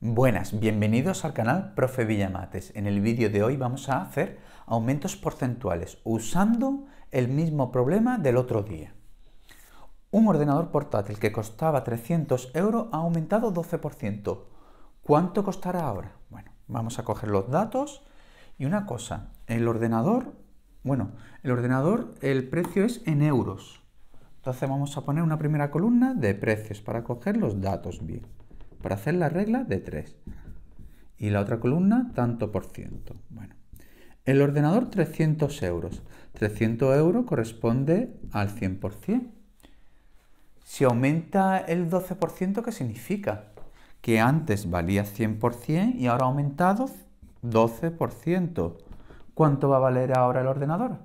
Buenas, bienvenidos al canal Profe Villamates. En el vídeo de hoy vamos a hacer aumentos porcentuales usando el mismo problema del otro día. Un ordenador portátil que costaba 300 euros ha aumentado 12%. ¿Cuánto costará ahora? Bueno, vamos a coger los datos y una cosa, el ordenador, bueno, el ordenador, el precio es en euros. Entonces vamos a poner una primera columna de precios para coger los datos bien para hacer la regla de 3. Y la otra columna, tanto por ciento. Bueno, el ordenador 300 euros. 300 euros corresponde al 100%. Si aumenta el 12%, ¿qué significa? Que antes valía 100% y ahora ha aumentado 12%. ¿Cuánto va a valer ahora el ordenador?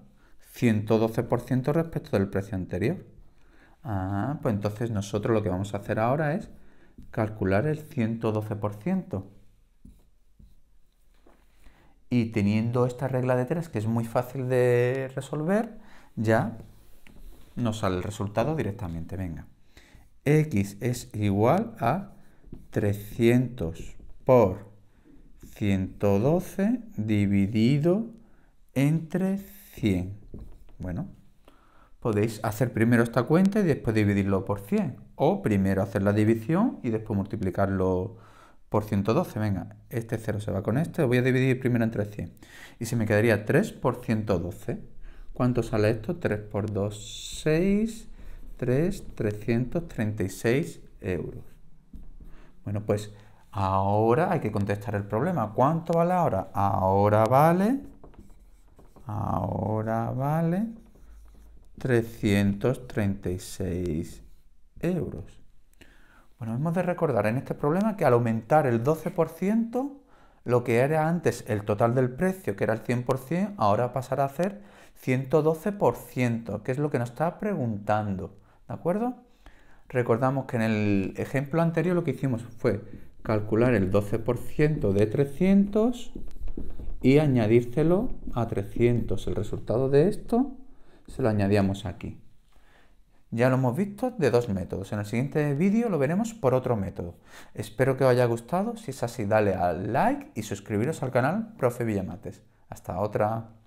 112% respecto del precio anterior. Ah, pues entonces nosotros lo que vamos a hacer ahora es calcular el 112%. Y teniendo esta regla de 3, que es muy fácil de resolver, ya nos sale el resultado directamente. Venga, x es igual a 300 por 112 dividido entre 100. Bueno, podéis hacer primero esta cuenta y después dividirlo por 100. O primero hacer la división y después multiplicarlo por 112. Venga, este 0 se va con este, voy a dividir primero entre 100. Y se me quedaría 3 por 112. ¿Cuánto sale esto? 3 por 2, 6, 3, 336 euros. Bueno, pues ahora hay que contestar el problema. ¿Cuánto vale ahora? Ahora vale, ahora vale 336 euros. Bueno, hemos de recordar en este problema que al aumentar el 12%, lo que era antes el total del precio, que era el 100%, ahora pasará a ser 112%, que es lo que nos está preguntando. ¿De acuerdo? Recordamos que en el ejemplo anterior lo que hicimos fue calcular el 12% de 300 y añadírselo a 300. El resultado de esto se lo añadíamos aquí. Ya lo hemos visto de dos métodos. En el siguiente vídeo lo veremos por otro método. Espero que os haya gustado. Si es así, dale al like y suscribiros al canal Profe Villamates. Hasta otra.